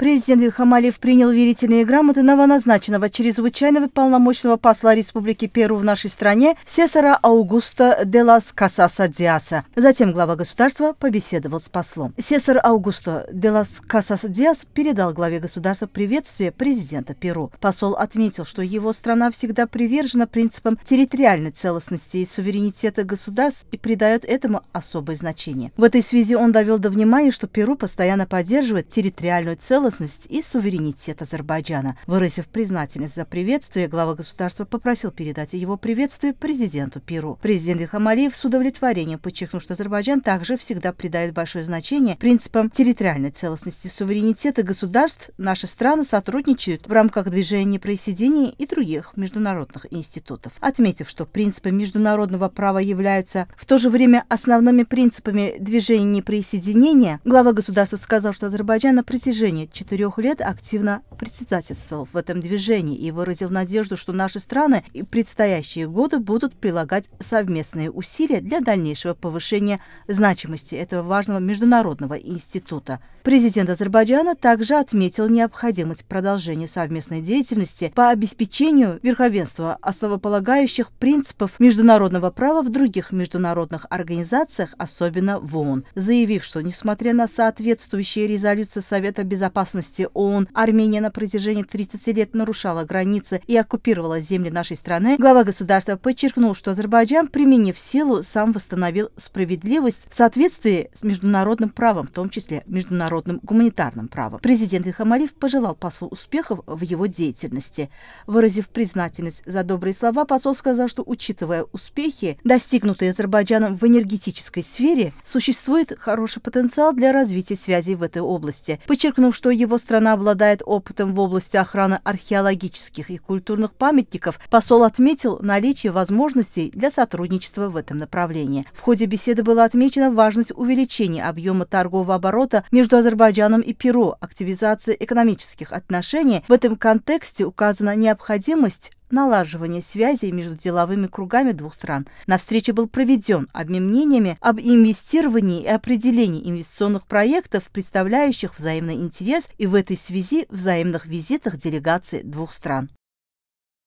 Президент Ильхамалиев принял верительные грамоты новоназначенного чрезвычайного полномочного посла Республики Перу в нашей стране Сесара Аугуста де лас Касаса Диаса. Затем глава государства побеседовал с послом. Сесар Аугусто де лас Касаса Диас передал главе государства приветствие президента Перу. Посол отметил, что его страна всегда привержена принципам территориальной целостности и суверенитета государств и придает этому особое значение. В этой связи он довел до внимания, что Перу постоянно поддерживает территориальную целостность целостность и суверенитет Азербайджана. Выразив признательность за приветствие, глава государства попросил передать его приветствие президенту Перу. Президент Хамалиев с удовлетворением подчеркнул, что Азербайджан также всегда придает большое значение принципам территориальной целостности, суверенитета государств. Наши страны сотрудничают в рамках движения присоединения и других международных институтов, отметив, что принципы международного права являются в то же время основными принципами движения присоединения, глава государства сказал, что Азербайджан на протяжении четырех лет активно председательствовал в этом движении и выразил надежду, что наши страны и предстоящие годы будут прилагать совместные усилия для дальнейшего повышения значимости этого важного международного института. Президент Азербайджана также отметил необходимость продолжения совместной деятельности по обеспечению верховенства основополагающих принципов международного права в других международных организациях, особенно в ООН, заявив, что несмотря на соответствующие резолюции Совета Безопасности безопасности ООН. Армения на протяжении 30 лет нарушала границы и оккупировала земли нашей страны, глава государства подчеркнул, что Азербайджан, применив силу, сам восстановил справедливость в соответствии с международным правом, в том числе международным гуманитарным правом. Президент Ихамалиев пожелал послу успехов в его деятельности. Выразив признательность за добрые слова, посол сказал, что, учитывая успехи, достигнутые Азербайджаном в энергетической сфере, существует хороший потенциал для развития связей в этой области, подчеркнув, что что его страна обладает опытом в области охраны археологических и культурных памятников, посол отметил наличие возможностей для сотрудничества в этом направлении. В ходе беседы была отмечена важность увеличения объема торгового оборота между Азербайджаном и Перу, активизация экономических отношений. В этом контексте указана необходимость налаживания связей между деловыми кругами двух стран. На встрече был проведен обмен мнениями об инвестировании и определении инвестиционных проектов, представляющих взаимный интерес и в этой связи взаимных визитах делегаций двух стран.